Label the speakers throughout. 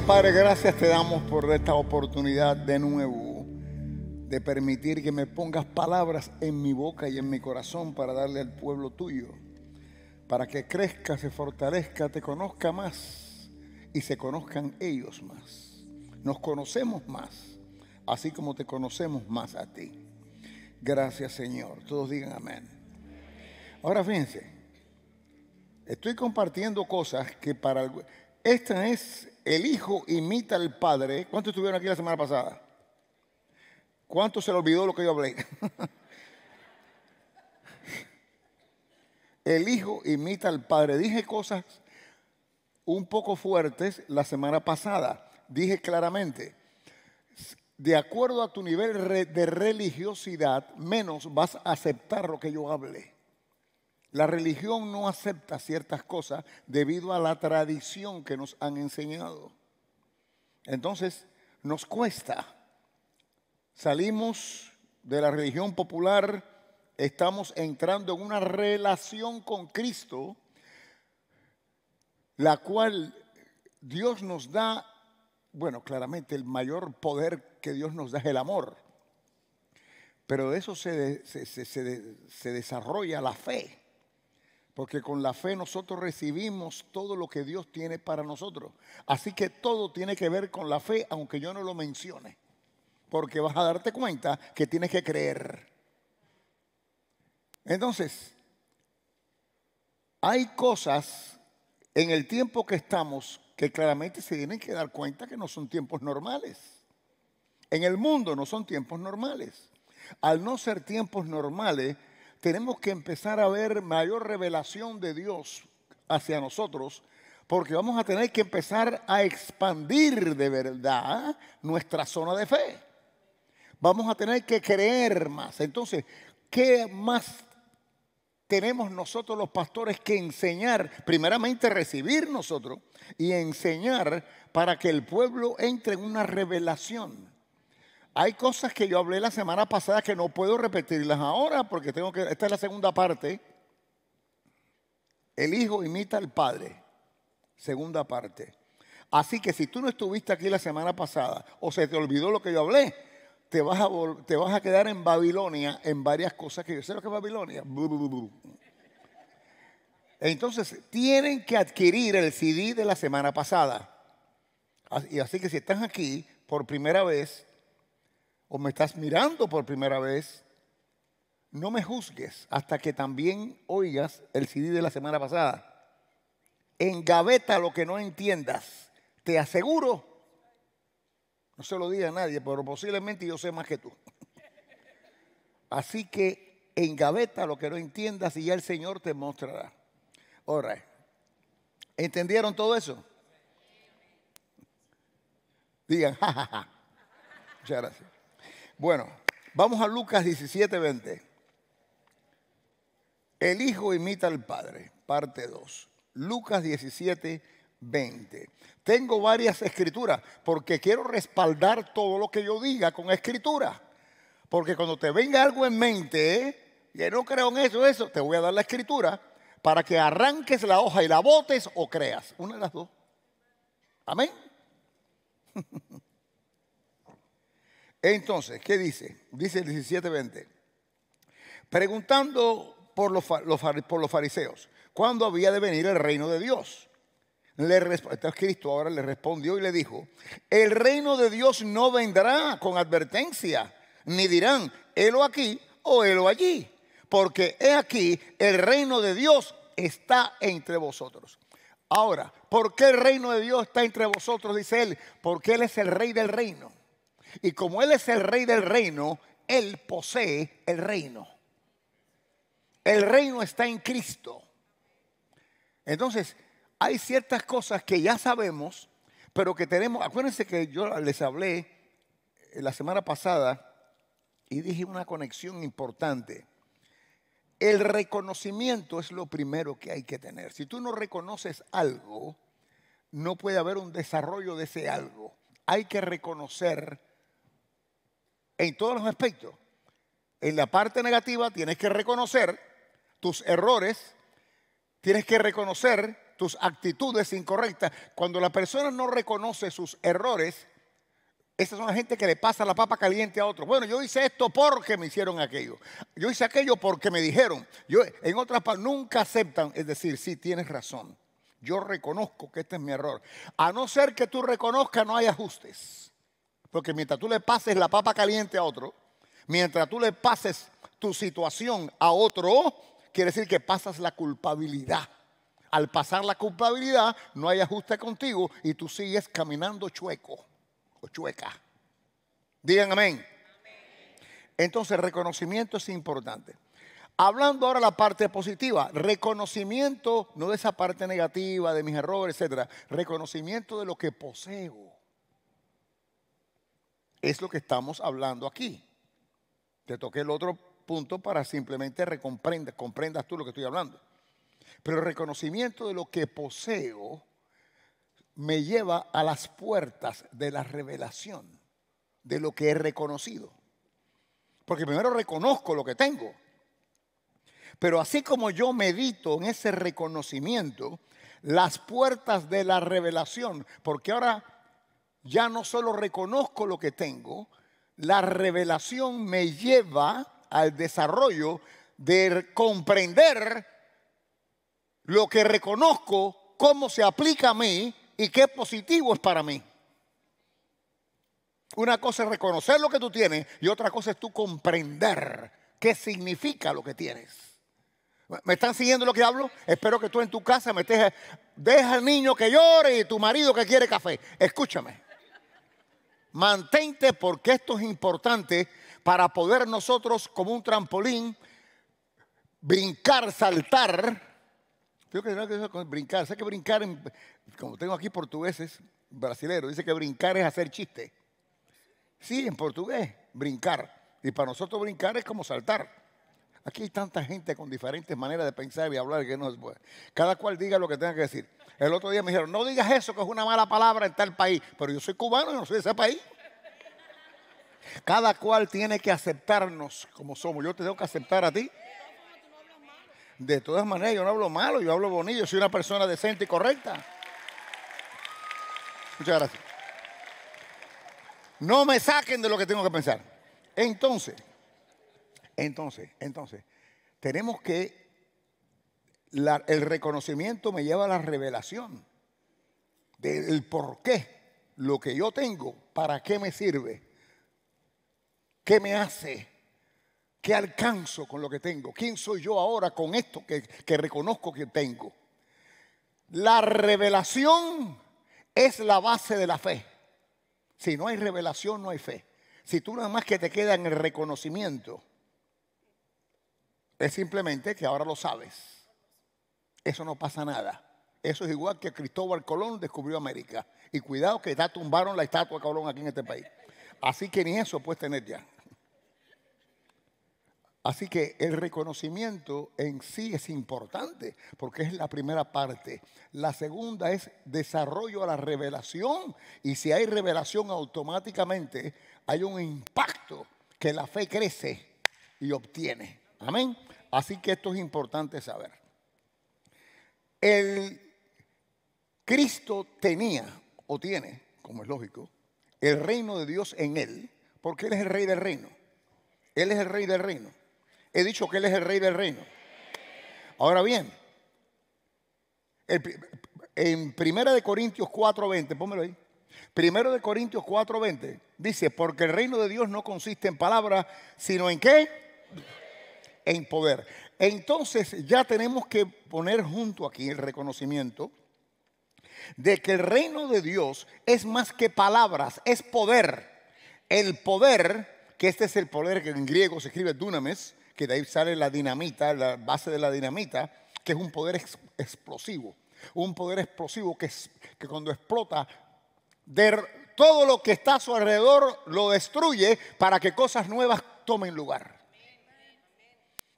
Speaker 1: Padre, gracias te damos por esta oportunidad de nuevo de permitir que me pongas palabras en mi boca y en mi corazón para darle al pueblo tuyo, para que crezca, se fortalezca, te conozca más y se conozcan ellos más. Nos conocemos más, así como te conocemos más a ti. Gracias Señor. Todos digan amén. Ahora fíjense, estoy compartiendo cosas que para... Esta es el Hijo imita al Padre. ¿Cuántos estuvieron aquí la semana pasada? ¿Cuánto se le olvidó lo que yo hablé? el Hijo imita al Padre. Dije cosas un poco fuertes la semana pasada. Dije claramente, de acuerdo a tu nivel de religiosidad, menos vas a aceptar lo que yo hablé. La religión no acepta ciertas cosas debido a la tradición que nos han enseñado. Entonces, nos cuesta. Salimos de la religión popular, estamos entrando en una relación con Cristo, la cual Dios nos da, bueno, claramente el mayor poder que Dios nos da es el amor, pero de eso se, se, desarrolla la fe. Porque con la fe nosotros recibimos todo lo que Dios tiene para nosotros. Así que todo tiene que ver con la fe, aunque yo no lo mencione. Porque vas a darte cuenta que tienes que creer. Entonces, hay cosas en el tiempo que estamos que claramente se tienen que dar cuenta que no son tiempos normales. En el mundo no son tiempos normales. Al no ser tiempos normales, tenemos que empezar a ver mayor revelación de Dios hacia nosotros, porque vamos a tener que empezar a expandir de verdad nuestra zona de fe. Vamos a tener que creer más. Entonces, ¿qué más tenemos nosotros los pastores que enseñar? Primeramente recibir nosotros y enseñar para que el pueblo entre en una revelación hay cosas que yo hablé la semana pasada que no puedo repetirlas ahora porque tengo que. Esta es la segunda parte. El hijo imita al padre. Segunda parte. Así que si tú no estuviste aquí la semana pasada o se te olvidó lo que yo hablé, te vas a, te vas a quedar en Babilonia en varias cosas que yo sé lo que es Babilonia. Entonces, tienen que adquirir el CD de la semana pasada. Y así que si estás aquí por primera vez, o me estás mirando por primera vez, no me juzgues hasta que también oigas el CD de la semana pasada. Engaveta lo que no entiendas. Te aseguro, no se lo diga a nadie, pero posiblemente yo sé más que tú. Así que engaveta lo que no entiendas y ya el Señor te mostrará. Ahora, ¿entendieron todo eso? Digan, jajaja. Muchas gracias. Bueno, vamos a Lucas 17, 20. El Hijo imita al Padre, parte 2. Lucas 17, 20. Tengo varias escrituras porque quiero respaldar todo lo que yo diga con escritura. Porque cuando te venga algo en mente, y eh, yo no creo en eso, eso, te voy a dar la escritura para que arranques la hoja y la botes o creas. Una de las dos. Amén. Entonces, ¿qué dice? Dice el 17:20. Preguntando por los, fariseos, ¿cuándo había de venir el reino de Dios? Le, Cristo ahora le respondió y le dijo, el reino de Dios no vendrá con advertencia, ni dirán, helo aquí o helo allí, porque he aquí, el reino de Dios está entre vosotros. Ahora, ¿por qué el reino de Dios está entre vosotros? Dice él, porque él es el rey del reino. Y como Él es el rey del reino, Él posee el reino. El reino está en Cristo. Entonces, hay ciertas cosas que ya sabemos, pero que tenemos. Acuérdense que yo les hablé eh, la semana pasada y dije una conexión importante. El reconocimiento es lo primero que hay que tener. Si tú no reconoces algo, no puede haber un desarrollo de ese algo. Hay que reconocer en todos los aspectos. En la parte negativa tienes que reconocer tus errores, tienes que reconocer tus actitudes incorrectas. Cuando la persona no reconoce sus errores, esa es una gente que le pasa la papa caliente a otro. Bueno, yo hice esto porque me hicieron aquello. Yo hice aquello porque me dijeron. Yo, en otras partes nunca aceptan, es decir, sí, tienes razón. Yo reconozco que este es mi error. A no ser que tú reconozcas, no hay ajustes. Porque mientras tú le pases la papa caliente a otro, mientras tú le pases tu situación a otro, quiere decir que pasas la culpabilidad. Al pasar la culpabilidad, no hay ajuste contigo y tú sigues caminando chueco o chueca. Digan amén. Entonces, reconocimiento es importante. Hablando ahora de la parte positiva, reconocimiento no de esa parte negativa, de mis errores, etcétera, reconocimiento de lo que poseo es lo que estamos hablando aquí. Te toqué el otro punto para simplemente comprendas tú lo que estoy hablando. Pero el reconocimiento de lo que poseo me lleva a las puertas de la revelación, de lo que he reconocido. Porque primero reconozco lo que tengo. Pero así como yo medito en ese reconocimiento, las puertas de la revelación, porque ahora ya no solo reconozco lo que tengo, la revelación me lleva al desarrollo de comprender lo que reconozco, cómo se aplica a mí y qué positivo es para mí. Una cosa es reconocer lo que tú tienes y otra cosa es tú comprender qué significa lo que tienes. ¿Me están siguiendo lo que hablo? Espero que tú en tu casa me dejes, Deja al niño que llore y tu marido que quiere café. Escúchame. Mantente porque esto es importante para poder nosotros como un trampolín brincar, saltar. Tengo que brincar, sé que brincar, como tengo aquí portugueses, brasileños, dice que brincar es hacer chiste. Sí, en portugués, brincar. Y para nosotros brincar es como saltar. Aquí hay tanta gente con diferentes maneras de pensar y hablar que no es bueno. Cada cual diga lo que tenga que decir. El otro día me dijeron, no digas eso, que es una mala palabra en tal país. Pero yo soy cubano y no soy de ese país. Cada cual tiene que aceptarnos como somos. Yo te tengo que aceptar a ti. De todas maneras, yo no hablo malo, yo hablo bonito, yo soy una persona decente y correcta. Muchas gracias. No me saquen de lo que tengo que pensar. Entonces, entonces, entonces, tenemos que el reconocimiento me lleva a la revelación del por qué lo que yo tengo, para qué me sirve, qué me hace, qué alcanzo con lo que tengo, quién soy yo ahora con esto que, que reconozco que tengo. La revelación es la base de la fe. Si no hay revelación, no hay fe. Si tú nada más que te queda en el reconocimiento, es simplemente que ahora lo sabes. Eso no pasa nada. Eso es igual que Cristóbal Colón descubrió América. Y cuidado que ya tumbaron la estatua de Colón aquí en este país. Así que ni eso puedes tener ya. Así que el reconocimiento en sí es importante porque es la primera parte. La segunda es desarrollo a la revelación y si hay revelación automáticamente hay un impacto que la fe crece y obtiene. Amén. Así que esto es importante saber. El Cristo tenía o tiene, como es lógico, el reino de Dios en él, porque él es el rey del reino. Él es el rey del reino. He dicho que él es el rey del reino. Ahora bien, en Primera de Corintios 4:20, pónmelo ahí. de Corintios 4:20 dice, porque el reino de Dios no consiste en palabras, sino en qué? En poder. Entonces ya tenemos que poner junto aquí el reconocimiento de que el reino de Dios es más que palabras, es poder. El poder, que este es el poder que en griego se escribe dunamis, que de ahí sale la dinamita, la base de la dinamita, que es un poder explosivo. Un poder explosivo que, que cuando explota, todo lo que está a su alrededor lo destruye para que cosas nuevas tomen lugar.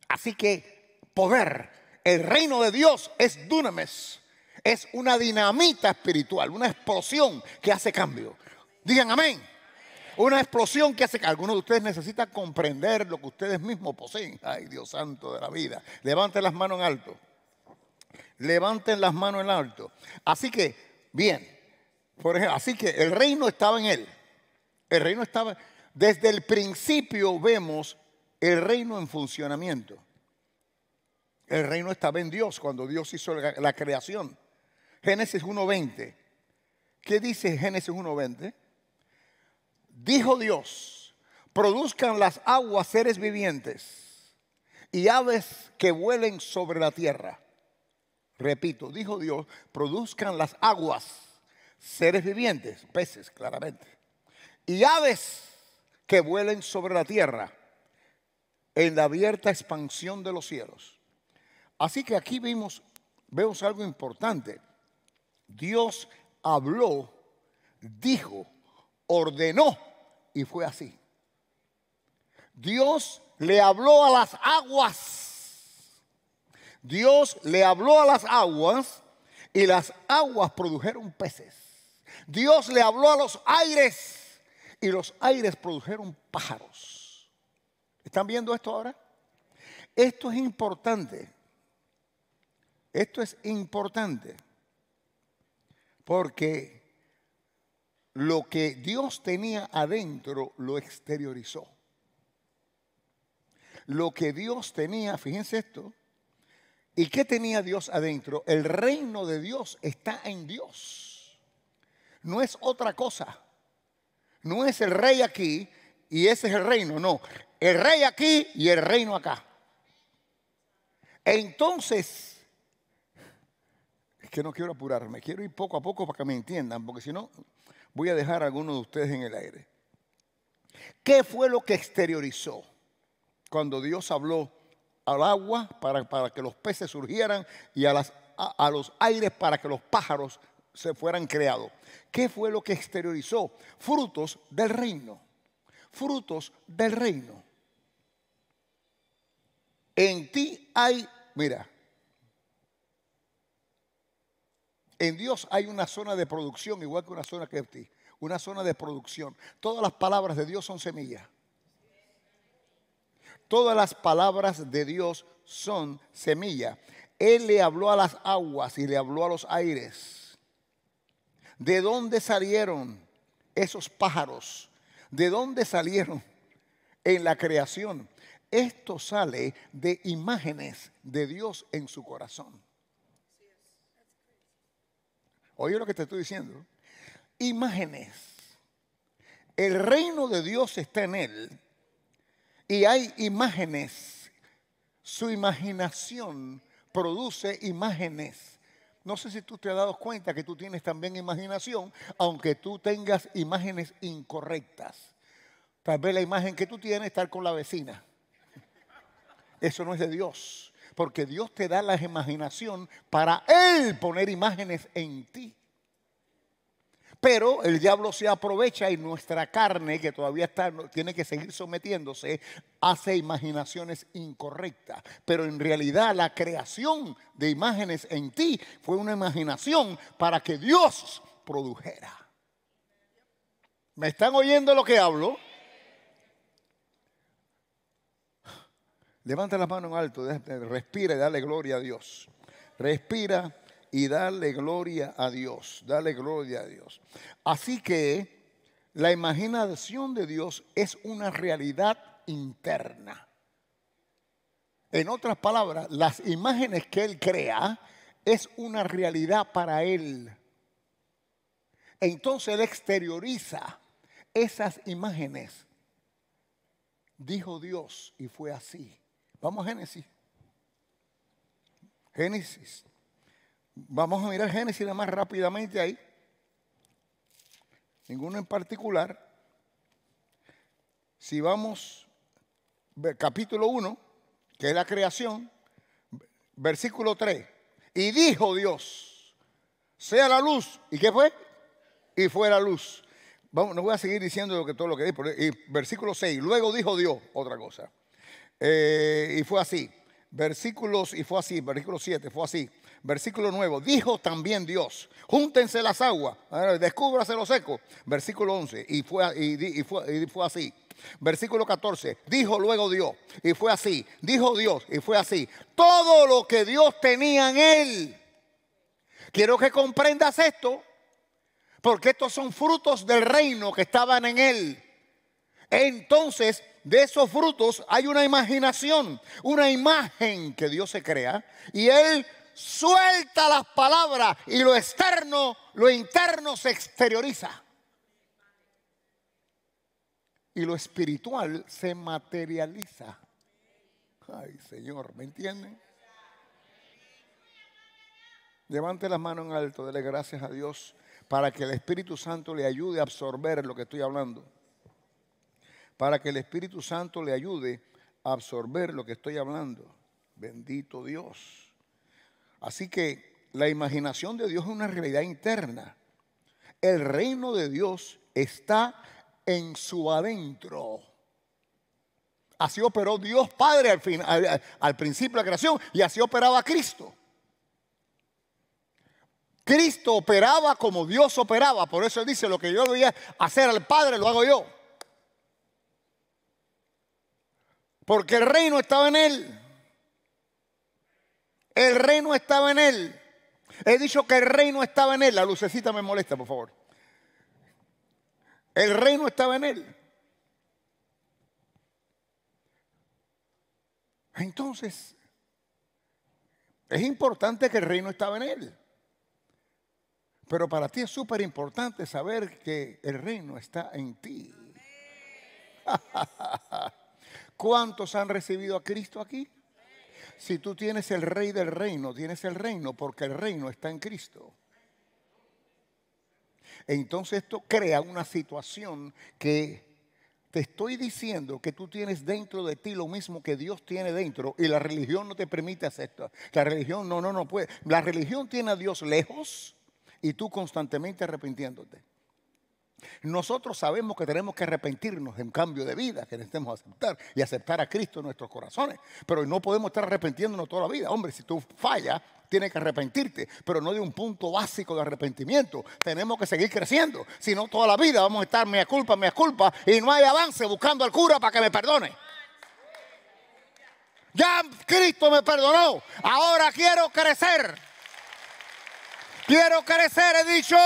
Speaker 1: Así que poder. El reino de Dios es dunamis. Es una dinamita espiritual, una explosión que hace cambio. Digan amén. Una explosión que hace que algunos de ustedes necesitan comprender lo que ustedes mismos poseen. Ay, Dios santo de la vida. Levanten las manos en alto. Levanten las manos en alto. Así que, bien. Por ejemplo, así que el reino estaba en él. El reino estaba. Desde el principio vemos el reino en funcionamiento. El reino estaba en Dios cuando Dios hizo la, creación. Génesis 1.20. ¿Qué dice Génesis 1.20? Dijo Dios, produzcan las aguas seres vivientes y aves que vuelen sobre la tierra. Repito, dijo Dios, produzcan las aguas seres vivientes, peces claramente, y aves que vuelen sobre la tierra en la abierta expansión de los cielos. Así que aquí vimos, vemos algo importante. Dios habló, dijo, ordenó y fue así. Dios le habló a las aguas. Dios le habló a las aguas y las aguas produjeron peces. Dios le habló a los aires y los aires produjeron pájaros. ¿Están viendo esto ahora? Esto es importante esto es importante porque lo que Dios tenía adentro lo exteriorizó. Lo que Dios tenía, fíjense esto, ¿y qué tenía Dios adentro? El reino de Dios está en Dios. No es otra cosa. No es el rey aquí y ese es el reino, no. El rey aquí y el reino acá. Entonces, que no quiero apurarme, quiero ir poco a poco para que me entiendan, porque si no, voy a dejar a algunos de ustedes en el aire. ¿Qué fue lo que exteriorizó cuando Dios habló al agua para, que los peces surgieran y a, a los aires para que los pájaros se fueran creados? ¿Qué fue lo que exteriorizó? Frutos del reino, frutos del reino. En ti hay, mira, En Dios hay una zona de producción, igual que una zona que una zona de producción. Todas las palabras de Dios son semillas. Todas las palabras de Dios son semillas. Él le habló a las aguas y le habló a los aires. ¿De dónde salieron esos pájaros? ¿De dónde salieron en la creación? Esto sale de imágenes de Dios en su corazón. Oye lo que te estoy diciendo. Imágenes. El reino de Dios está en él. Y hay imágenes. Su imaginación produce imágenes. No sé si tú te has dado cuenta que tú tienes también imaginación, aunque tú tengas imágenes incorrectas. Tal vez la imagen que tú tienes es estar con la vecina. Eso no es de Dios porque Dios te da la imaginación para Él poner imágenes en ti. Pero el diablo se aprovecha y nuestra carne, que todavía está, tiene que seguir sometiéndose, hace imaginaciones incorrectas. Pero en realidad la creación de imágenes en ti fue una imaginación para que Dios produjera. ¿Me están oyendo lo que hablo? Levanta la mano en alto, respira y dale gloria a Dios. Respira y dale gloria a Dios. Dale gloria a Dios. Así que la imaginación de Dios es una realidad interna. En otras palabras, las imágenes que Él crea es una realidad para Él. Entonces Él exterioriza esas imágenes. Dijo Dios y fue así. Vamos a Génesis. Génesis. Vamos a mirar Génesis más rápidamente ahí. Ninguno en particular. Si vamos, capítulo 1, que es la creación, versículo 3. Y dijo Dios, sea la luz. ¿Y qué fue? Y fue la luz. Vamos, no voy a seguir diciendo que, todo lo que dice. Y versículo 6. Luego dijo Dios otra cosa. Eh, y fue así. Versículos, y fue así, versículo 7, fue así. Versículo 9, dijo también Dios, júntense las aguas, descúbrase los secos. Versículo 11, y fue, y, fue, y fue así. Versículo 14, dijo luego Dios, y fue así. Dijo Dios, y fue así. Todo lo que Dios tenía en él. Quiero que comprendas esto, porque estos son frutos del reino que estaban en él. Entonces, de esos frutos hay una imaginación, una imagen que Dios se crea y Él suelta las palabras y lo externo, lo interno se exterioriza. Y lo espiritual se materializa. Ay, Señor, ¿me entienden? Levante las manos en alto, dele gracias a Dios para que el Espíritu Santo le ayude a absorber lo que estoy hablando para que el Espíritu Santo le ayude a absorber lo que estoy hablando. Bendito Dios. Así que la imaginación de Dios es una realidad interna. El reino de Dios está en su adentro. Así operó Dios Padre al, al, principio de la creación y así operaba Cristo. Cristo operaba como Dios operaba. Por eso él dice, lo que yo voy a hacer al Padre lo hago yo. Porque el reino estaba en él. El reino estaba en él. He dicho que el reino estaba en él. La lucecita me molesta, por favor. El reino estaba en él. Entonces, es importante que el reino estaba en él. Pero para ti es súper importante saber que el reino está en ti. ¿Cuántos han recibido a Cristo aquí? Si tú tienes el rey del reino, tienes el reino porque el reino está en Cristo. Entonces esto crea una situación que te estoy diciendo que tú tienes dentro de ti lo mismo que Dios tiene dentro y la religión no te permite hacer esto. La religión no, no, no puede. La religión tiene a Dios lejos y tú constantemente arrepintiéndote. Nosotros sabemos que tenemos que arrepentirnos en cambio de vida, que necesitamos aceptar y aceptar a Cristo en nuestros corazones. Pero no podemos estar arrepentiéndonos toda la vida. Hombre, si tú fallas, tienes que arrepentirte, pero no de un punto básico de arrepentimiento. Tenemos que seguir creciendo. Si no, toda la vida vamos a estar, mea culpa, mea culpa, y no hay avance buscando al cura para que me perdone. Ya Cristo me perdonó. Ahora quiero crecer. Quiero crecer, he dicho.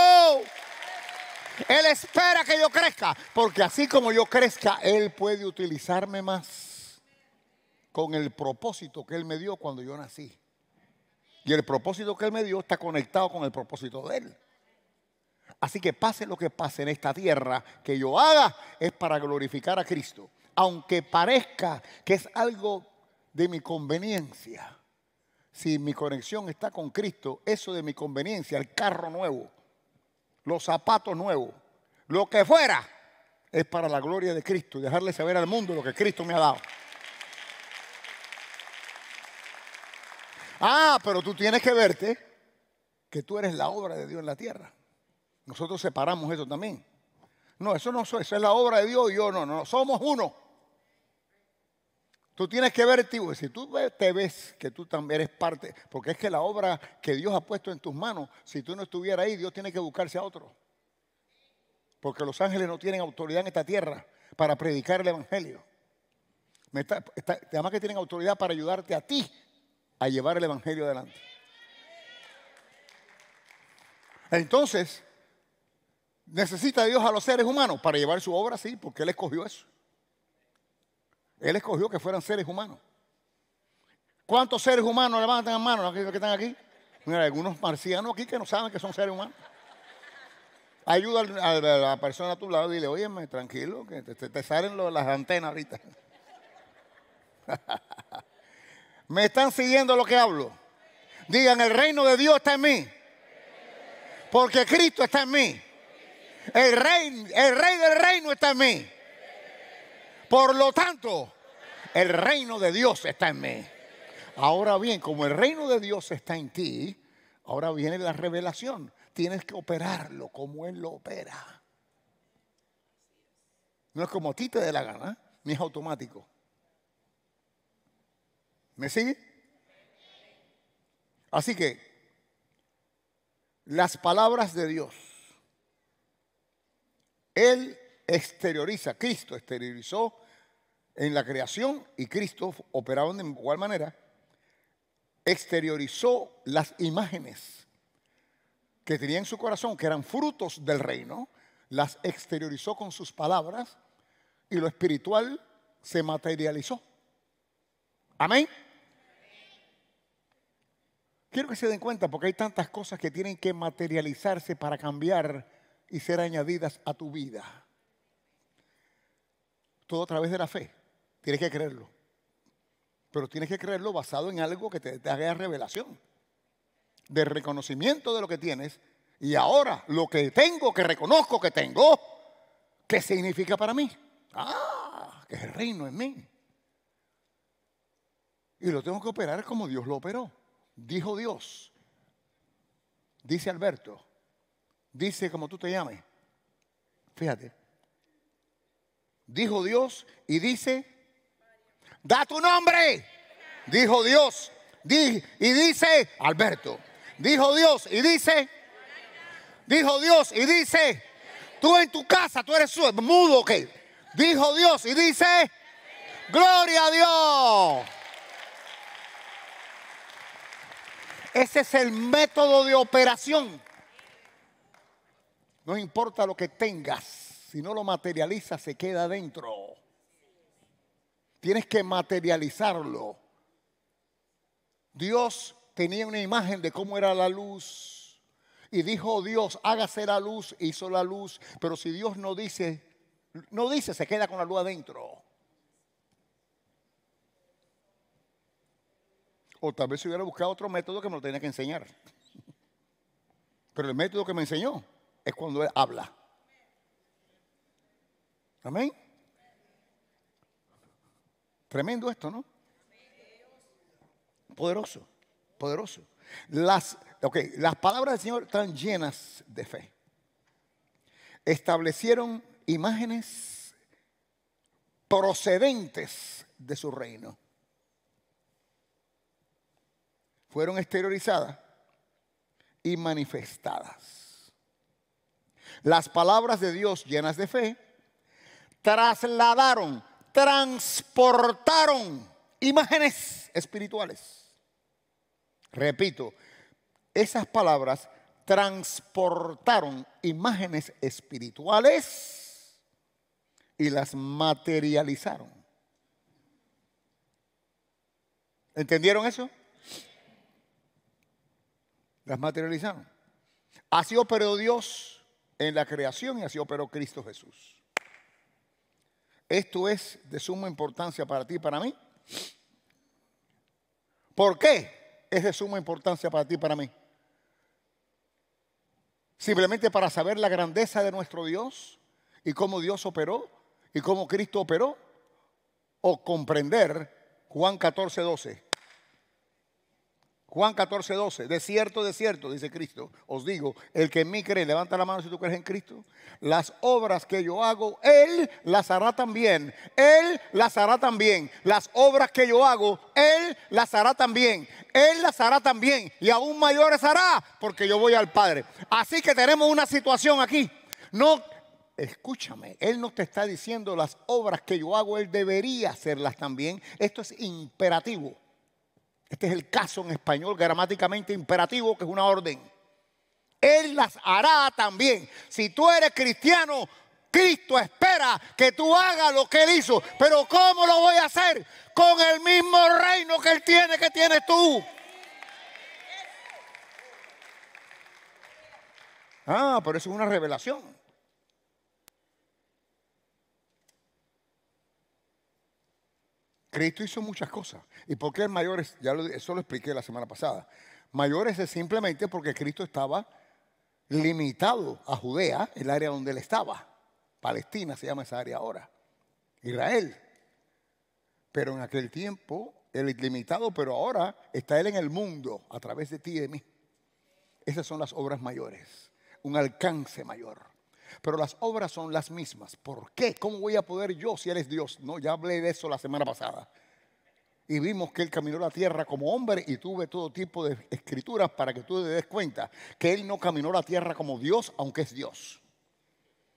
Speaker 1: Él espera que yo crezca, porque así como yo crezca, Él puede utilizarme más con el propósito que Él me dio cuando yo nací. Y el propósito que Él me dio está conectado con el propósito de Él. Así que pase lo que pase en esta tierra, que yo haga es para glorificar a Cristo. Aunque parezca que es algo de mi conveniencia. Si mi conexión está con Cristo, eso de mi conveniencia, el carro nuevo, los zapatos nuevos, lo que fuera, es para la gloria de Cristo, dejarle saber al mundo lo que Cristo me ha dado. Ah, pero tú tienes que verte que tú eres la obra de Dios en la tierra. Nosotros separamos eso también. No, eso no es la obra de Dios y yo no, no, somos uno. Tú tienes que verte, si tú te ves que tú también eres parte, porque es que la obra que Dios ha puesto en tus manos, si tú no estuvieras ahí, Dios tiene que buscarse a otro. Porque los ángeles no tienen autoridad en esta tierra para predicar el Evangelio. además que tienen autoridad para ayudarte a ti a llevar el Evangelio adelante. Entonces, necesita Dios a los seres humanos para llevar su obra, sí, porque Él escogió eso. Él escogió que fueran seres humanos. ¿Cuántos seres humanos levantan a mano los que están aquí? Mira, algunos marcianos aquí que no saben que son seres humanos. Ayuda a la persona a tu lado y dile, óyeme, tranquilo, que te, salen las antenas ahorita. ¿Me están siguiendo lo que hablo? Digan, el reino de Dios está en mí. Porque Cristo está en mí. El rey, el rey del reino está en mí. Por lo tanto, el reino de Dios está en mí. Ahora bien, como el reino de Dios está en ti, ahora viene la revelación. Tienes que operarlo como Él lo opera. No es como a ti te dé la gana, ni es automático. ¿Me sigue? Así que las palabras de Dios, Él exterioriza, Cristo exteriorizó en la creación y Cristo operaba de igual manera, exteriorizó las imágenes que tenía en su corazón, que eran frutos del reino, las exteriorizó con sus palabras y lo espiritual se materializó. Amén. Quiero que se den cuenta porque hay tantas cosas que tienen que materializarse para cambiar y ser añadidas a tu vida todo a través de la fe. Tienes que creerlo. Pero tienes que creerlo basado en algo que te, haga revelación. De reconocimiento de lo que tienes. Y ahora, lo que tengo, que reconozco que tengo, ¿qué significa para mí? Ah, que el reino en mí. Y lo tengo que operar como Dios lo operó. Dijo Dios. Dice Alberto. Dice como tú te llames. Fíjate dijo Dios, y dice, da tu nombre, dijo Dios, y dice, Alberto, dijo Dios, y dice, dijo Dios, y dice, tú en tu casa, tú eres mudo, o dijo Dios, y dice, gloria a Dios. Ese es el método de operación. No importa lo que tengas si no lo materializa, se queda dentro. Tienes que materializarlo. Dios tenía una imagen de cómo era la luz. Y dijo Dios, hágase la luz, hizo la luz. Pero si Dios no dice, no dice, se queda con la luz adentro. O tal vez si hubiera buscado otro método que me lo tenía que enseñar. Pero el método que me enseñó es cuando Él habla. Amén. Tremendo esto, ¿no? Poderoso, poderoso. Las, las palabras del Señor están llenas de fe. Establecieron imágenes procedentes de su reino. Fueron exteriorizadas y manifestadas. Las palabras de Dios llenas de fe trasladaron, transportaron imágenes espirituales. Repito, esas palabras transportaron imágenes espirituales y las materializaron. ¿Entendieron eso? Las materializaron. Así operó Dios en la creación y así operó Cristo Jesús. Esto es de suma importancia para ti y para mí. ¿Por qué es de suma importancia para ti y para mí? Simplemente para saber la grandeza de nuestro Dios y cómo Dios operó y cómo Cristo operó. O comprender Juan 14, 12. Juan 14, 12. De cierto, de cierto, dice Cristo, os digo, el que en mí cree, levanta la mano si tú crees en Cristo, las obras que yo hago, Él las hará también. Él las hará también. Las obras que yo hago, Él las hará también. Él las hará también. Y aún mayores hará, porque yo voy al Padre. Así que tenemos una situación aquí. No, escúchame, Él no te está diciendo las obras que yo hago, Él debería hacerlas también. Esto es imperativo. Este es el caso en español gramáticamente imperativo, que es una orden. Él las hará también. Si tú eres cristiano, Cristo espera que tú hagas lo que Él hizo. Pero ¿cómo lo voy a hacer? Con el mismo reino que Él tiene, que tienes tú. Ah, pero eso es una revelación. Cristo hizo muchas cosas. ¿Y por qué es mayor Ya eso lo expliqué la semana pasada. Mayores es simplemente porque Cristo estaba limitado a Judea, el área donde él estaba. Palestina se llama esa área ahora. Israel. Pero en aquel tiempo él es limitado, pero ahora está él en el mundo a través de ti y de mí. Esas son las obras mayores, un alcance mayor. Pero las obras son las mismas. ¿Por qué? ¿Cómo voy a poder yo si Él es Dios? No, ya hablé de eso la semana pasada y vimos que Él caminó la tierra como hombre y tuve todo tipo de escrituras para que tú te des cuenta que Él no caminó la tierra como Dios, aunque es Dios.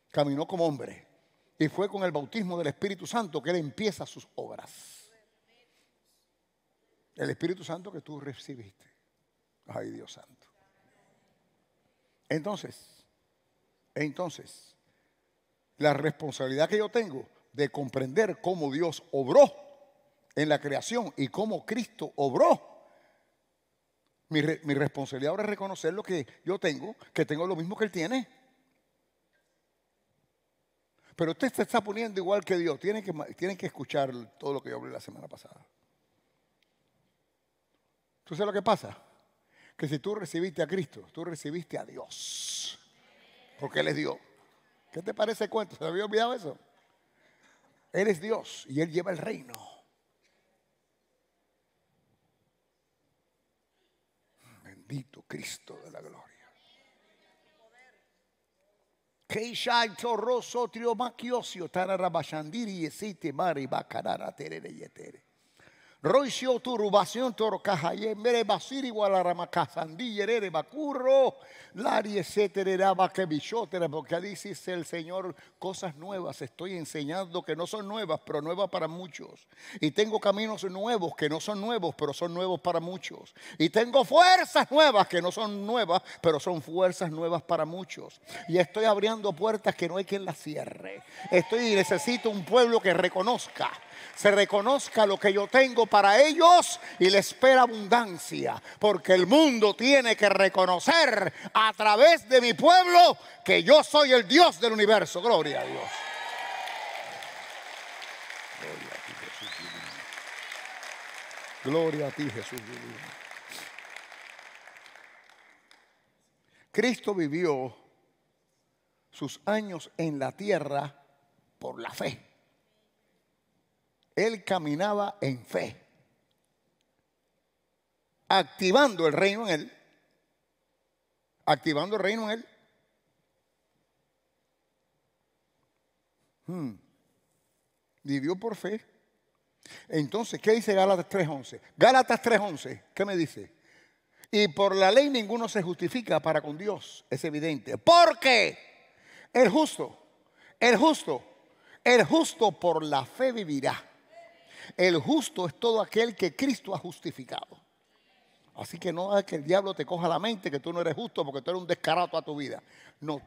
Speaker 1: Caminó como hombre. Y fue con el bautismo del Espíritu Santo que Él empieza sus obras. El Espíritu Santo que tú recibiste. Ay Dios Santo. Entonces, entonces, la responsabilidad que yo tengo de comprender cómo Dios obró en la creación y cómo Cristo obró. Mi, responsabilidad ahora es reconocer lo que yo tengo, que tengo lo mismo que Él tiene. Pero usted se está poniendo igual que Dios. Tienen que, escuchar todo lo que yo hablé la semana pasada. ¿Tú sabes lo que pasa? Que si tú recibiste a Cristo, tú recibiste a Dios. Porque Él es Dios. ¿Qué te parece cuento? ¿Se había olvidado eso? Él es Dios y Él lleva el reino. Dito Cristo de la Gloria. Que y shall chorros o triomaficios tan rabachandir y e siete mari bacarar a terere y e tere. Roisio turubación mere bacurro, lari etcétera, baquebichotera, porque dice el Señor cosas nuevas, estoy enseñando que no son nuevas, pero nuevas para muchos. Y tengo caminos nuevos que no son nuevos, pero son nuevos para muchos. Y tengo fuerzas nuevas que no son nuevas, pero son fuerzas nuevas para muchos. Y estoy abriendo puertas que no hay quien las cierre. Estoy y necesito un pueblo que reconozca se reconozca lo que yo tengo para ellos y le espera abundancia, porque el mundo tiene que reconocer a través de mi pueblo que yo soy el Dios del universo. Gloria a Dios. Gloria a ti, Jesús Cristo vivió sus años en la tierra por la fe. Él caminaba en fe, activando el reino en él, activando el reino en él. Hmm. Vivió por fe. Entonces, ¿qué dice Gálatas 3.11? Gálatas 3.11, ¿qué me dice? Y por la ley ninguno se justifica para con Dios, es evidente. ¿Por qué? el justo, el justo, el justo por la fe vivirá. El justo es todo aquel que Cristo ha justificado. Así que no es que el diablo te coja la mente que tú no eres justo porque tú eres un descarado a tu vida. No,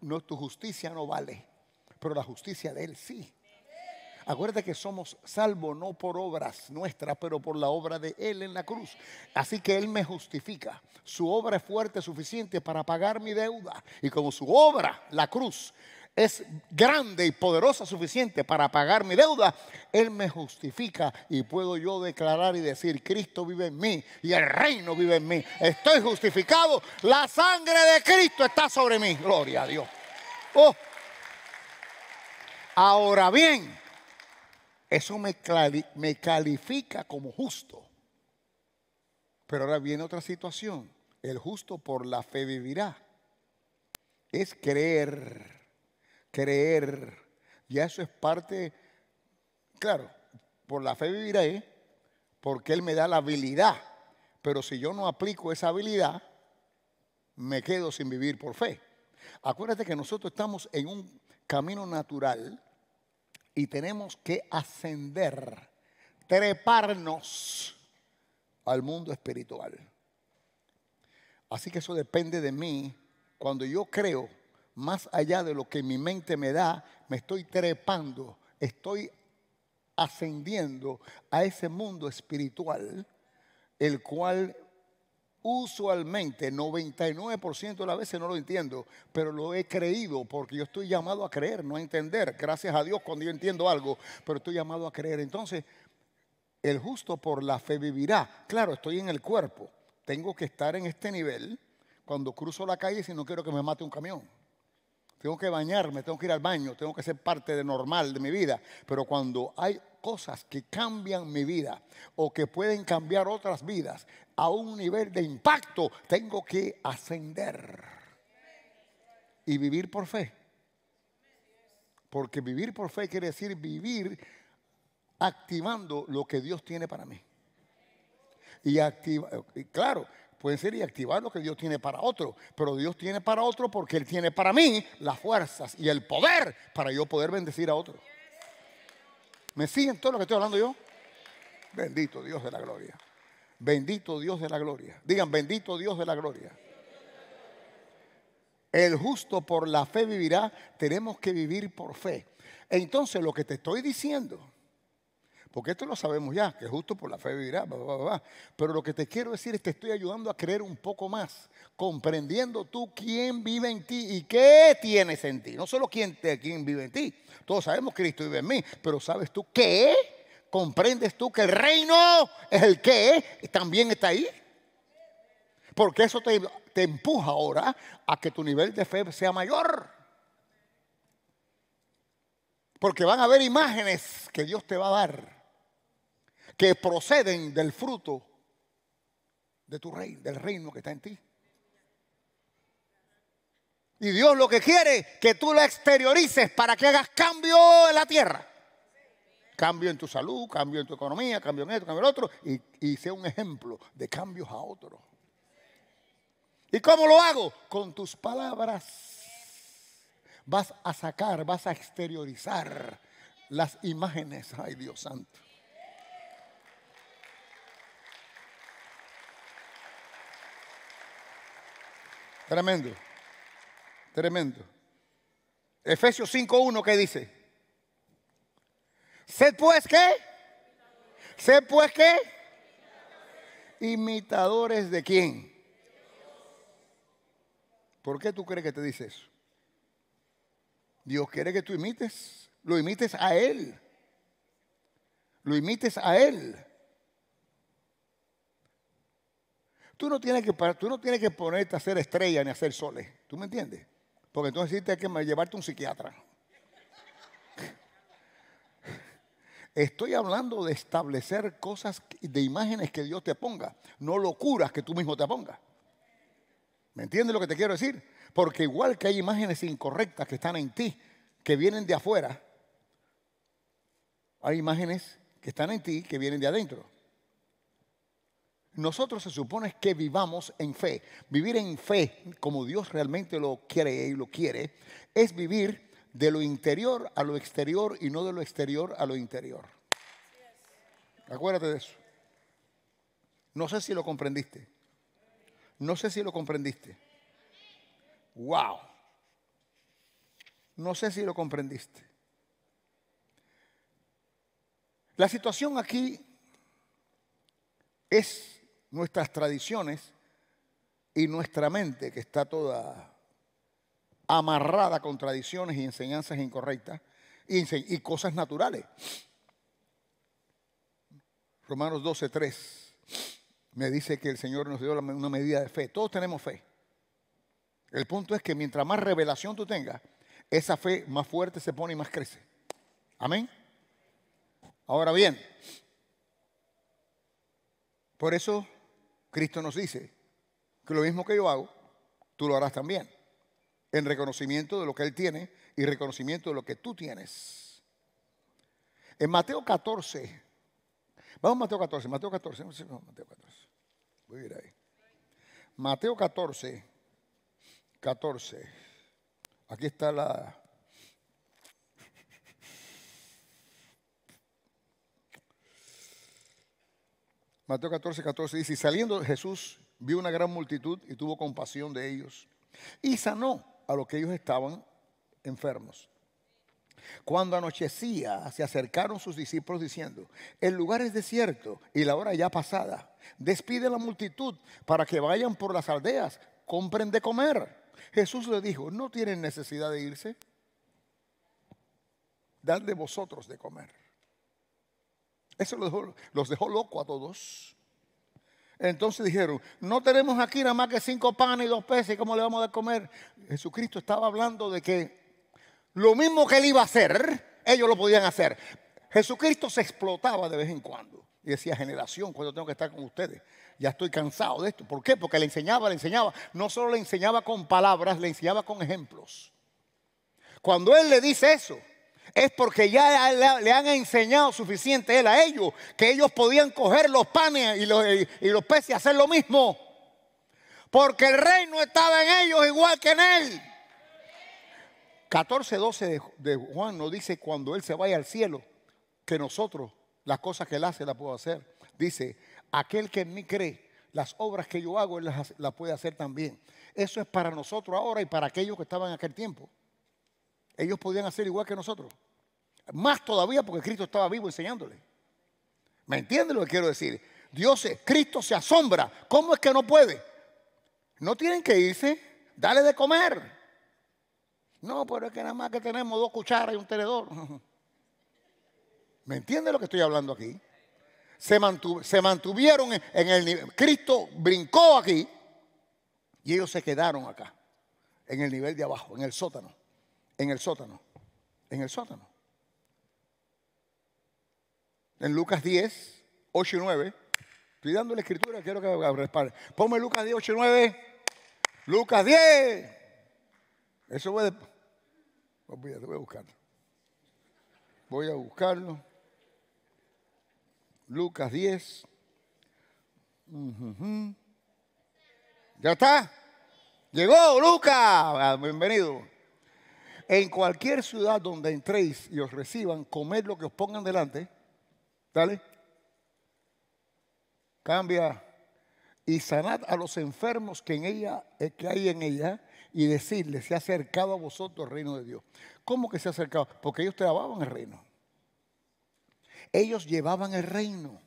Speaker 1: no tu justicia no vale, pero la justicia de él sí. Acuérdate que somos salvos no por obras nuestras, pero por la obra de Él en la cruz. Así que Él me justifica. Su obra es fuerte, suficiente para pagar mi deuda. Y como su obra, la cruz, es grande y poderosa suficiente para pagar mi deuda, Él me justifica y puedo yo declarar y decir, Cristo vive en mí y el reino vive en mí. Estoy justificado, la sangre de Cristo está sobre mí. Gloria a Dios. Oh. Ahora bien, eso me califica como justo. Pero ahora viene otra situación. El justo por la fe vivirá. Es creer creer. y eso es parte, claro, por la fe viviré, porque Él me da la habilidad. Pero si yo no aplico esa habilidad, me quedo sin vivir por fe. Acuérdate que nosotros estamos en un camino natural y tenemos que ascender, treparnos al mundo espiritual. Así que eso depende de mí. Cuando yo creo más allá de lo que mi mente me da, me estoy trepando, estoy ascendiendo a ese mundo espiritual, el cual usualmente 99% de las veces no lo entiendo, pero lo he creído porque yo estoy llamado a creer, no a entender. Gracias a Dios cuando yo entiendo algo, pero estoy llamado a creer. Entonces, el justo por la fe vivirá. Claro, estoy en el cuerpo, tengo que estar en este nivel cuando cruzo la calle si no quiero que me mate un camión tengo que bañarme, tengo que ir al baño, tengo que ser parte de normal de mi vida. Pero cuando hay cosas que cambian mi vida o que pueden cambiar otras vidas a un nivel de impacto, tengo que ascender y vivir por fe. Porque vivir por fe quiere decir vivir activando lo que Dios tiene para mí. Y activar, eh, claro, pueden ser y activar lo que Dios tiene para otro, pero Dios tiene para otro porque Él tiene para mí las fuerzas y el poder para yo poder bendecir a otro. ¿Me siguen todo lo que estoy hablando yo? Bendito Dios de la gloria. Bendito Dios de la gloria. Digan, bendito Dios de la gloria. El justo por la fe vivirá. Tenemos que vivir por fe. Entonces lo que te estoy diciendo porque esto lo sabemos ya, que justo por la fe vivirá, pero lo que te quiero decir es que te estoy ayudando a creer un poco más, comprendiendo tú quién vive en ti y qué tienes en ti. No solo quién, te, quién vive en ti, todos sabemos que Cristo vive en mí, pero ¿sabes tú qué? ¿Comprendes tú que el reino es el que también está ahí? Porque eso te, te empuja ahora a que tu nivel de fe sea mayor. Porque van a haber imágenes que Dios te va a dar que proceden del fruto de tu reino, del reino que está en ti. Y Dios lo que quiere que tú lo exteriorices para que hagas cambio en la tierra. Cambio en tu salud, cambio en tu economía, cambio en esto, cambio en lo otro. Y, y sea un ejemplo de cambios a otros. ¿Y cómo lo hago? Con tus palabras. Vas a sacar, vas a exteriorizar las imágenes. Ay Dios santo. Tremendo. Tremendo. Efesios 5.1, ¿qué dice? Sed pues qué? Sed pues qué? Imitadores de quién? ¿Por qué tú crees que te dice eso? Dios quiere que tú imites, lo imites a Él. Lo imites a Él. Tú no tienes que, tú no que ponerte a hacer estrellas ni a hacer soles. ¿Tú me entiendes? Porque entonces sí hay que llevarte un psiquiatra. Estoy hablando de establecer cosas de imágenes que Dios te ponga, no locuras que tú mismo te pongas. ¿Me entiendes lo que te quiero decir? Porque igual que hay imágenes incorrectas que están en ti, que vienen de afuera, hay imágenes que están en ti que vienen de adentro. Nosotros se supone que vivamos en fe. Vivir en fe, como Dios realmente lo quiere y lo quiere, es vivir de lo interior a lo exterior y no de lo exterior a lo interior. Acuérdate de eso. No sé si lo comprendiste. No sé si lo comprendiste. Wow. No sé si lo comprendiste. La situación aquí es nuestras tradiciones y nuestra mente, que está toda amarrada con tradiciones y enseñanzas incorrectas y, cosas naturales. Romanos 12, 3 me dice que el Señor nos dio una medida de fe. Todos tenemos fe. El punto es que mientras más revelación tú tengas, esa fe más fuerte se pone y más crece. Amén. Ahora bien, por eso Cristo nos dice que lo mismo que yo hago, tú lo harás también, en reconocimiento de lo que Él tiene y reconocimiento de lo que tú tienes. En Mateo 14, vamos a Mateo 14, Mateo 14, Mateo 14, voy a ir ahí. Mateo 14, 14, aquí está la, Mateo 14, 14 dice, y saliendo Jesús vio una gran multitud y tuvo compasión de ellos y sanó a los que ellos estaban enfermos. Cuando anochecía, se acercaron sus discípulos diciendo, el lugar es desierto y la hora ya pasada. Despide a la multitud para que vayan por las aldeas, compren de comer. Jesús le dijo, no tienen necesidad de irse, dan de vosotros de comer. Eso los dejó, locos a todos. Entonces dijeron, no tenemos aquí nada más que cinco panes y dos peces, ¿cómo le vamos a comer? Jesucristo estaba hablando de que lo mismo que él iba a hacer, ellos lo podían hacer. Jesucristo se explotaba de vez en cuando. Y decía, generación, cuando tengo que estar con ustedes. Ya estoy cansado de esto. ¿Por qué? Porque le enseñaba, le enseñaba. No solo le enseñaba con palabras, le enseñaba con ejemplos. Cuando él le dice eso, es porque ya le han enseñado suficiente él a ellos que ellos podían coger los panes y los, peces y hacer lo mismo. Porque el reino estaba en ellos igual que en él. 14, 12 de, Juan nos dice cuando él se vaya al cielo que nosotros las cosas que él hace las puedo hacer. Dice, aquel que en mí cree, las obras que yo hago él las, las puede hacer también. Eso es para nosotros ahora y para aquellos que estaban en aquel tiempo ellos podían hacer igual que nosotros. Más todavía porque Cristo estaba vivo enseñándole. ¿Me entiende lo que quiero decir? Dios, Cristo se asombra. ¿Cómo es que no puede? No tienen que irse, dale de comer. No, pero es que nada más que tenemos dos cucharas y un tenedor. ¿Me entiende lo que estoy hablando aquí? Se, mantuvieron en el nivel. Cristo brincó aquí y ellos se quedaron acá, en el nivel de abajo, en el sótano en el sótano, en el sótano. En Lucas 10, 8 y 9. Estoy dando la escritura, quiero que me respalde. Ponme Lucas 10, 8 y 9. Lucas 10. Eso voy, oh, voy a buscarlo. Voy a buscarlo. Lucas 10. ¿Ya está? Llegó Lucas. Ah, bienvenido. En cualquier ciudad donde entréis y os reciban, comed lo que os pongan delante. Dale. Cambia. Y sanad a los enfermos que, en ella, eh, que hay en ella y decirles, se ha acercado a vosotros el reino de Dios. ¿Cómo que se ha acercado? Porque ellos llevaban el reino. Ellos llevaban el reino.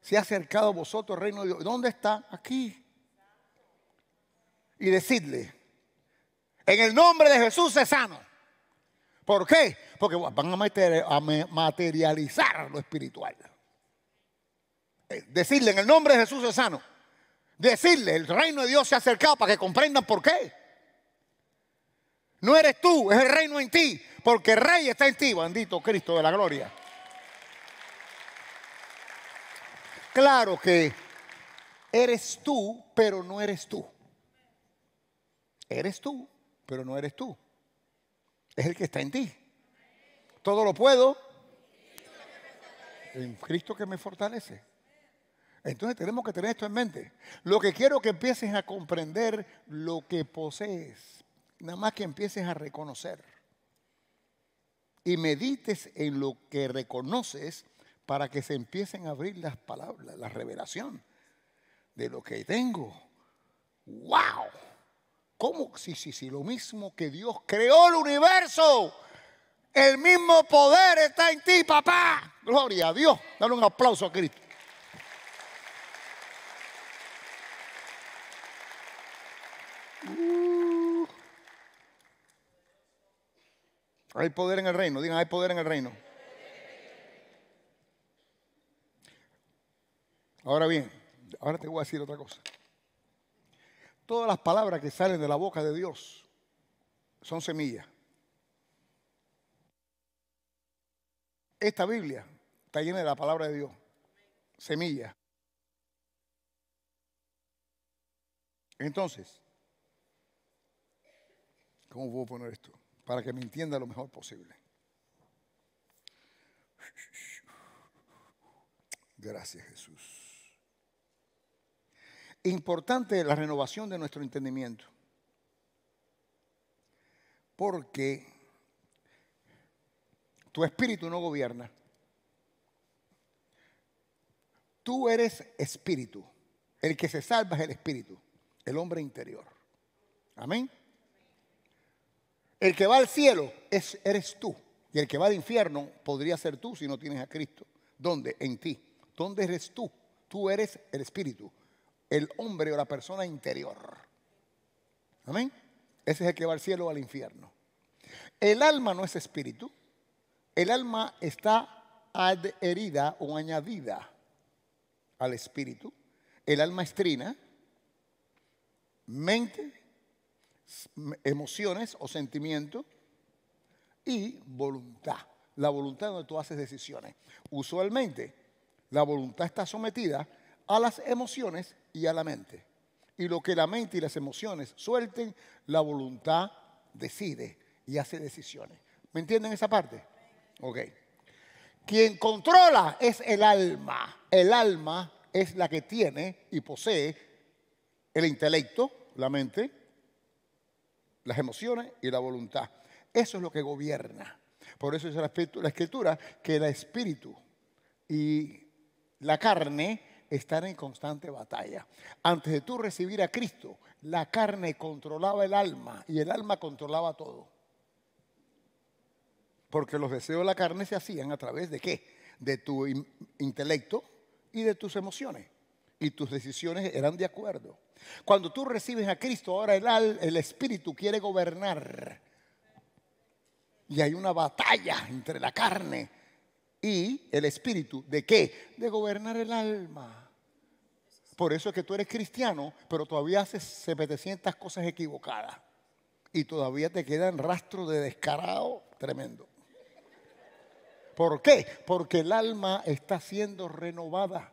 Speaker 1: Se ha acercado a vosotros el reino de Dios. ¿Dónde está? Aquí. Y decidle. En el nombre de Jesús es sano. ¿Por qué? Porque van a materializar lo espiritual. Eh, decirle en el nombre de Jesús es sano. Decirle, el reino de Dios se ha acercado para que comprendan por qué. No eres tú, es el reino en ti, porque el rey está en ti, bendito Cristo de la gloria. Claro que eres tú, pero no eres tú. Eres tú, pero no eres tú. Es el que está en ti. Todo lo puedo en Cristo que me fortalece. Entonces tenemos que tener esto en mente. Lo que quiero que empieces a comprender lo que posees. Nada más que empieces a reconocer. Y medites en lo que reconoces para que se empiecen a abrir las palabras, la revelación de lo que tengo ¿Cómo? Sí, sí, sí, lo mismo que Dios creó el universo. El mismo poder está en ti, papá. Gloria a Dios. Dale un aplauso a Cristo. Uh. Hay poder en el reino. Digan, hay poder en el reino. Ahora bien, ahora te voy a decir otra cosa. Todas las palabras que salen de la boca de Dios son semillas. Esta Biblia está llena de la palabra de Dios, semillas. Entonces, ¿cómo puedo poner esto? Para que me entienda lo mejor posible. Gracias Jesús importante la renovación de nuestro entendimiento. Porque tu espíritu no gobierna. Tú eres espíritu. El que se salva es el espíritu, el hombre interior. Amén. El que va al cielo es, eres tú. Y el que va al infierno podría ser tú si no tienes a Cristo. ¿Dónde? En ti. ¿Dónde eres tú? Tú eres el espíritu el hombre o la persona interior. Amén. Ese es el que va al cielo o al infierno. El alma no es espíritu. El alma está adherida o añadida al espíritu. El alma es trina, mente, emociones o sentimiento y voluntad. La voluntad donde tú haces decisiones. Usualmente la voluntad está sometida a las emociones y a la mente. Y lo que la mente y las emociones suelten, la voluntad decide y hace decisiones. ¿Me entienden esa parte? Ok. Quien controla es el alma. El alma es la que tiene y posee el intelecto, la mente, las emociones y la voluntad. Eso es lo que gobierna. Por eso dice la escritura que el espíritu y la carne estar en constante batalla. Antes de tú recibir a Cristo, la carne controlaba el alma y el alma controlaba todo. Porque los deseos de la carne se hacían a través de qué? De tu intelecto y de tus emociones. Y tus decisiones eran de acuerdo. Cuando tú recibes a Cristo, ahora el, el Espíritu quiere gobernar. Y hay una batalla entre la carne y el espíritu. ¿De qué? De gobernar el alma. Por eso es que tú eres cristiano, pero todavía haces 700 cosas equivocadas. Y todavía te quedan rastros de descarado tremendo. ¿Por qué? Porque el alma está siendo renovada.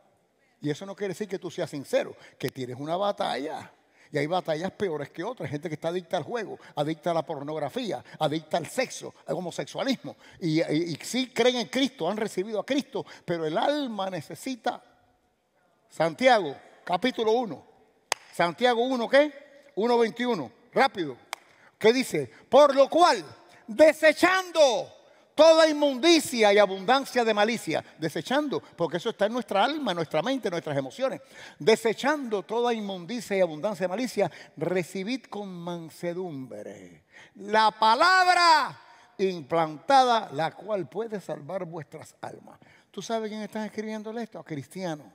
Speaker 1: Y eso no quiere decir que tú seas sincero, que tienes una batalla. Y hay batallas peores que otras. Gente que está adicta al juego, adicta a la pornografía, adicta al sexo, al homosexualismo. Y, sí creen en Cristo, han recibido a Cristo, pero el alma necesita. Santiago, capítulo 1. Santiago 1, ¿qué? 1.21. Rápido. ¿Qué dice? Por lo cual, desechando toda inmundicia y abundancia de malicia, desechando, porque eso está en nuestra alma, nuestra mente, nuestras emociones, desechando toda inmundicia y abundancia de malicia, recibid con mansedumbre la palabra implantada, la cual puede salvar vuestras almas. ¿Tú sabes quién está escribiéndole esto? A cristianos.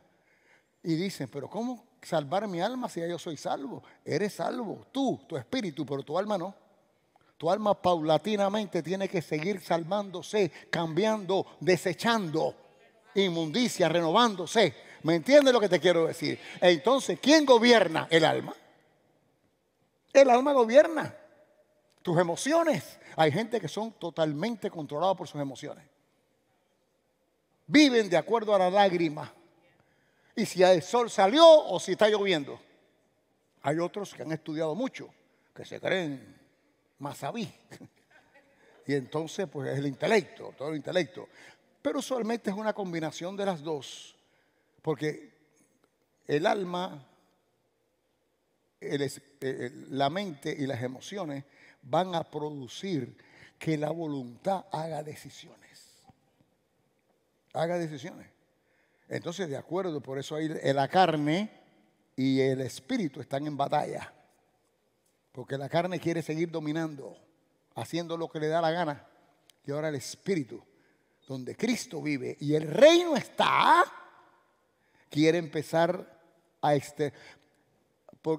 Speaker 1: Y dicen, pero ¿cómo salvar mi alma si yo soy salvo? Eres salvo, tú, tu espíritu, pero tu alma no. Tu alma paulatinamente tiene que seguir salvándose, cambiando, desechando inmundicia, renovándose. ¿Me entiendes lo que te quiero decir? Entonces, ¿quién gobierna el alma? El alma gobierna tus emociones. Hay gente que son totalmente controlados por sus emociones. Viven de acuerdo a la lágrima. Y si el sol salió o si está lloviendo. Hay otros que han estudiado mucho, que se creen Masaví. y entonces, pues el intelecto, todo el intelecto. Pero usualmente es una combinación de las dos, porque el alma, la mente y las emociones van a producir que la voluntad haga decisiones. Haga decisiones. Entonces, de acuerdo, por eso ahí la carne y el espíritu están en batalla. Porque la carne quiere seguir dominando, haciendo lo que le da la gana. Y ahora el Espíritu, donde Cristo vive y el reino está, quiere empezar a, este,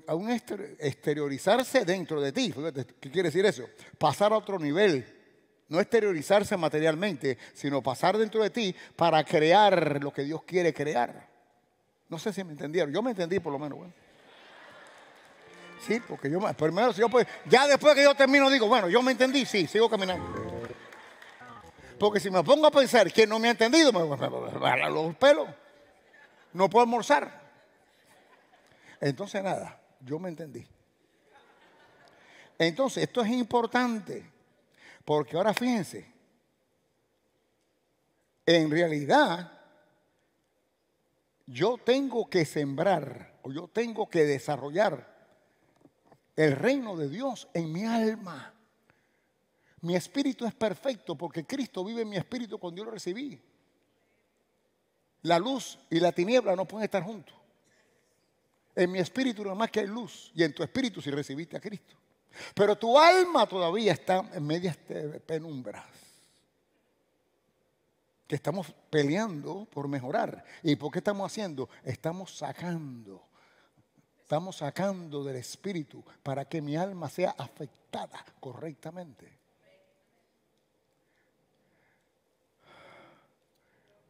Speaker 1: un exteriorizarse dentro de ti. ¿Qué quiere decir eso? Pasar a otro nivel. No exteriorizarse materialmente, sino pasar dentro de ti para crear lo que Dios quiere crear. No sé si me entendieron. Yo me entendí por lo menos. Bueno. Sí, porque yo primero yo pues, ya después que yo termino digo, bueno, yo me entendí, sí, sigo caminando. Porque si me pongo a pensar que no me ha entendido, me van a los pelos. No puedo almorzar. Entonces nada, yo me entendí. Entonces, esto es importante, porque ahora fíjense, en realidad yo tengo que sembrar o yo tengo que desarrollar el reino de Dios en mi alma. Mi espíritu es perfecto porque Cristo vive en mi espíritu cuando yo lo recibí. La luz y la tiniebla no pueden estar juntos. En mi espíritu nada más que hay luz y en tu espíritu si recibiste a Cristo. Pero tu alma todavía está en medias penumbras. Que estamos peleando por mejorar. ¿Y por qué estamos haciendo? Estamos sacando Estamos sacando del espíritu para que mi alma sea afectada correctamente.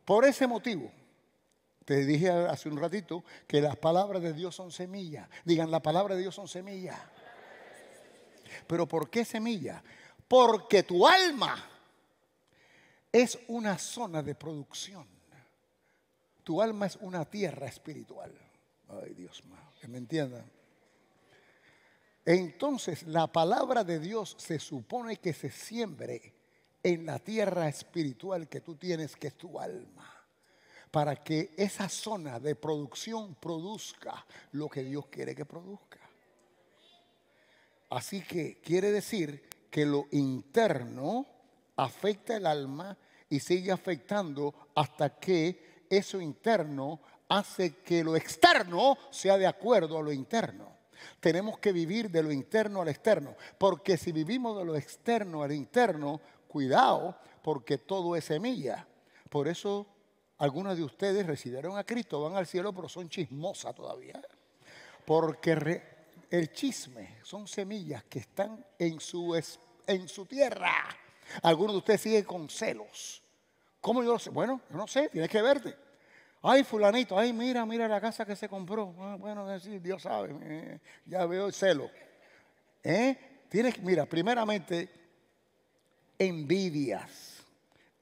Speaker 1: Por ese motivo, te dije hace un ratito que las palabras de Dios son semillas. Digan, la palabra de Dios son semillas. Pero ¿por qué semilla? Porque tu alma es una zona de producción. Tu alma es una tierra espiritual. Ay, Dios mío, que me entiendan. Entonces la palabra de Dios se supone que se siembre en la tierra espiritual que tú tienes, que es tu alma, para que esa zona de producción produzca lo que Dios quiere que produzca. Así que quiere decir que lo interno afecta el alma y sigue afectando hasta que eso interno hace que lo externo sea de acuerdo a lo interno. Tenemos que vivir de lo interno al externo, porque si vivimos de lo externo al interno, cuidado, porque todo es semilla. Por eso algunos de ustedes recibieron a Cristo, van al cielo, pero son chismosas todavía. Porque el chisme son semillas que están en su, en su tierra. Algunos de ustedes siguen con celos. ¿Cómo yo lo sé? Bueno, yo no sé, tienes que verte. Ay, fulanito, ay, mira, mira la casa que se compró. Ah, bueno, decir, eh, Dios sabe, eh, ya veo el celo. ¿Eh? Tienes, mira, primeramente, envidias,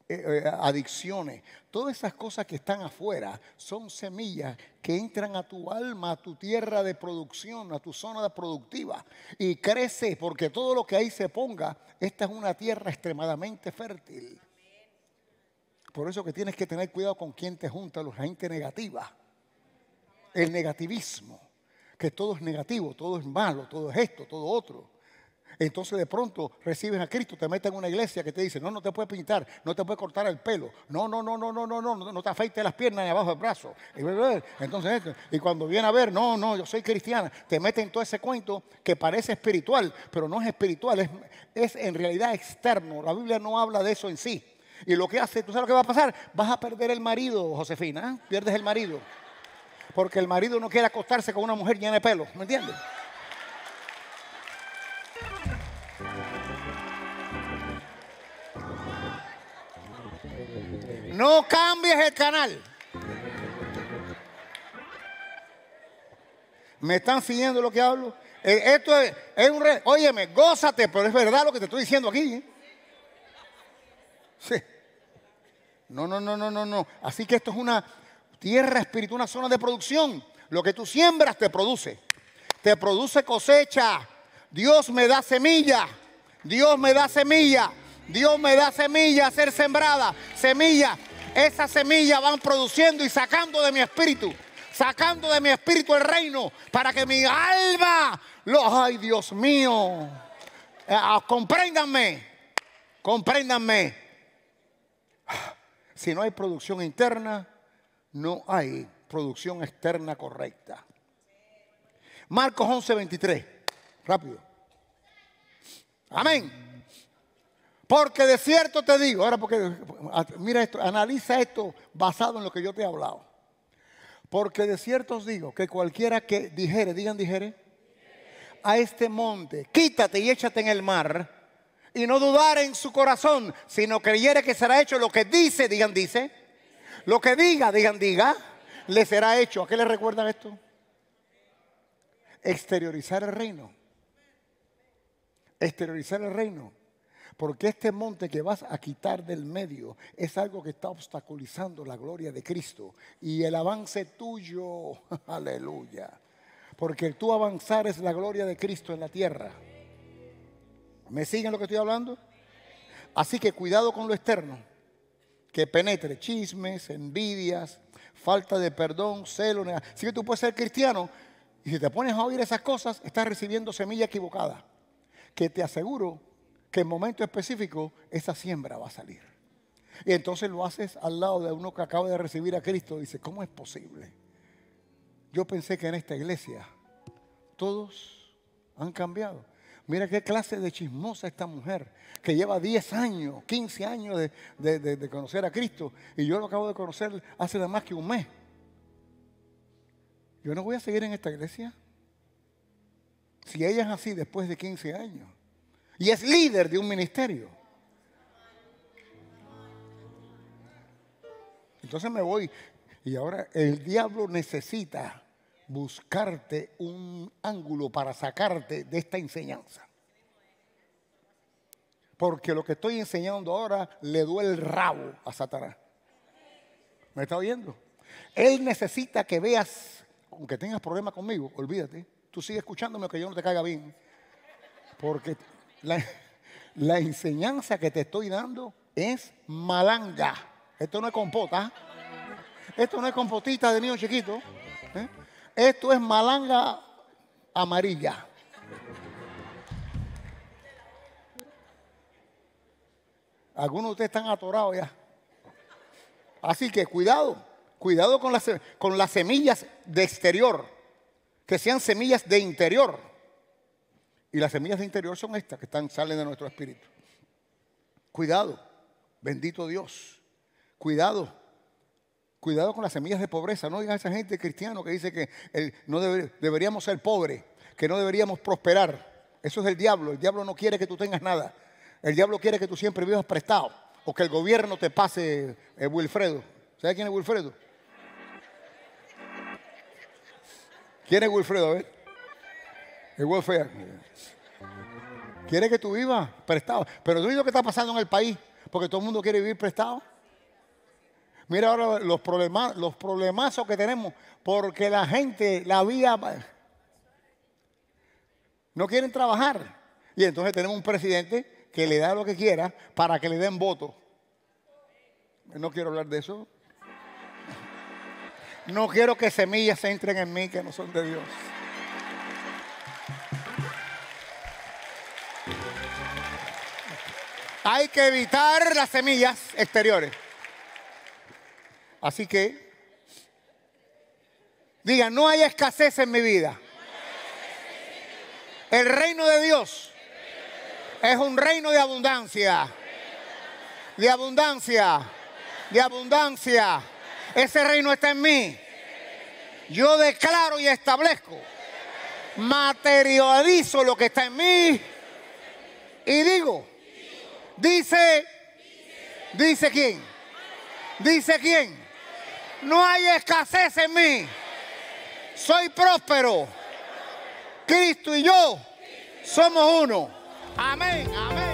Speaker 1: eh, adicciones, todas esas cosas que están afuera son semillas que entran a tu alma, a tu tierra de producción, a tu zona productiva y crece porque todo lo que ahí se ponga, esta es una tierra extremadamente fértil. Por eso que tienes que tener cuidado con quién te junta, la gente negativa. El negativismo, que todo es negativo, todo es malo, todo es esto, todo otro. Entonces de pronto recibes a Cristo, te meten en una iglesia que te dice, no, no te puedes pintar, no te puedes cortar el pelo, no, no, no, no, no, no, no, no te afeites las piernas ni abajo del brazo. Entonces, y cuando viene a ver, no, no, yo soy cristiana, te meten en todo ese cuento que parece espiritual, pero no es espiritual, es en realidad externo. La Biblia no habla de eso en sí. Y lo que hace, tú sabes lo que va a pasar, vas a perder el marido, Josefina, ¿eh? pierdes el marido. Porque el marido no quiere acostarse con una mujer llena de pelo, ¿me entiendes? No cambies el canal. ¿Me están siguiendo lo que hablo? Eh, esto es, un... Re... Óyeme, gózate, pero es verdad lo que te estoy diciendo aquí. ¿eh? Sí. No, no, no, no, no, no. Así que esto es una tierra espiritual, una zona de producción. Lo que tú siembras te produce. Te produce cosecha. Dios me da semilla. Dios me da semilla. Dios me da semilla a ser sembrada. Semilla. esa semillas van produciendo y sacando de mi espíritu. Sacando de mi espíritu el reino. Para que mi alma. ay, Dios mío. Eh, ah, compréndanme. Compréndanme. Si no hay producción interna, no hay producción externa correcta. Marcos 11, 23. Rápido. Amén. Porque de cierto te digo, ahora porque, mira esto, analiza esto basado en lo que yo te he hablado. Porque de cierto os digo que cualquiera que dijere, digan dijere, a este monte, quítate y échate en el mar, y no dudar en su corazón, sino creyere que será hecho lo que dice, digan, dice. Lo que diga, digan, diga, le será hecho. ¿A qué le recuerdan esto? Exteriorizar el reino. Exteriorizar el reino. Porque este monte que vas a quitar del medio es algo que está obstaculizando la gloria de Cristo y el avance tuyo. Aleluya. Porque tú avanzar es la gloria de Cristo en la tierra. ¿Me siguen lo que estoy hablando? Así que cuidado con lo externo, que penetre chismes, envidias, falta de perdón, celo. Así que tú puedes ser cristiano y si te pones a oír esas cosas, estás recibiendo semilla equivocada. Que te aseguro que en momento específico esa siembra va a salir. Y entonces lo haces al lado de uno que acaba de recibir a Cristo. Dice, ¿cómo es posible? Yo pensé que en esta iglesia todos han cambiado. Mira qué clase de chismosa esta mujer que lleva 10 años, 15 años de, conocer a Cristo y yo lo acabo de conocer hace nada más que un mes. Yo no voy a seguir en esta iglesia. Si ella es así después de 15 años y es líder de un ministerio. Entonces me voy y ahora el diablo necesita buscarte un ángulo para sacarte de esta enseñanza. Porque lo que estoy enseñando ahora le duele el rabo a Satanás. ¿Me está oyendo? Él necesita que veas, aunque tengas problemas conmigo, olvídate. Tú sigue escuchándome que yo no te caiga bien. Porque la, enseñanza que te estoy dando es malanga. Esto no es compota. Esto no es compotita de niño chiquito. ¿eh? Esto es malanga amarilla. Algunos de ustedes están atorados ya. Así que cuidado, cuidado con las, con las semillas de exterior, que sean semillas de interior. Y las semillas de interior son estas que están, salen de nuestro espíritu. Cuidado, bendito Dios. Cuidado, Cuidado con las semillas de pobreza. No digas a esa gente cristiana que dice que no deberíamos ser pobres, que no deberíamos prosperar. Eso es el diablo. El diablo no quiere que tú tengas nada. El diablo quiere que tú siempre vivas prestado o que el gobierno te pase eh, Wilfredo. ¿Sabe quién es Wilfredo? ¿Quién es Wilfredo? A ver. El Wilfredo. Quiere que tú vivas prestado. Pero tú lo que está pasando en el país, porque todo el mundo quiere vivir prestado. Mira ahora los, problemas, los problemazos que tenemos, porque la gente, la vida, no quieren trabajar. Y entonces tenemos un presidente que le da lo que quiera para que le den voto. No quiero hablar de eso. No quiero que semillas se entren en mí que no son de Dios. Hay que evitar las semillas exteriores. Así que, diga, no hay escasez en mi vida. El reino de Dios es un reino de abundancia. De abundancia. De abundancia. Ese reino está en mí. Yo declaro y establezco. Materializo lo que está en mí. Y digo. Dice. Dice quién. Dice quién. No hay escasez en mí. Soy próspero. Cristo y yo somos uno. Amén, amén.